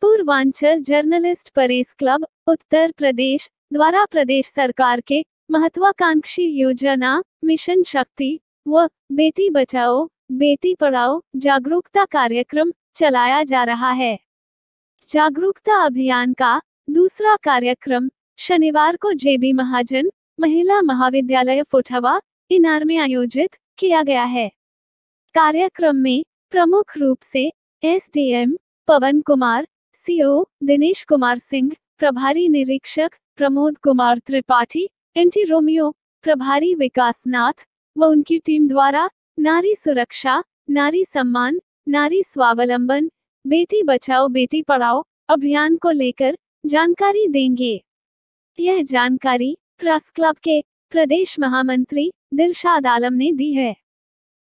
Purvanchal journalist press club Uttar Pradesh द्वारा प्रदेश सरकार के महत्वाकांक्षी योजना मिशन शक्ति व बेटी बचाओ बेटी पढ़ाओ जागरूकता कार्यक्रम चलाया जा रहा है जागरूकता अभियान का दूसरा कार्यक्रम शनिवार को जेबी महाजन महिला महाविद्यालय फुटवा इनार में आयोजित किया गया है कार्यक्रम में प्रमुख रूप से एसडीएम पवन कुमार सीओ दिनेश कुमार सिंह प्रभारी निरीक्षक प्रमोद कुमार त्रिपाठी एंटी रोमियो प्रभारी विकास नाथ व उनकी टीम द्वारा नारी सुरक्षा नारी सम्मान नारी स्वावलंबन बेटी बचाओ बेटी पढ़ाओ अभियान को लेकर जानकारी देंगे यह जानकारी प्रेस क्लब के प्रदेश महामंत्री दिलशाद आलम ने दी है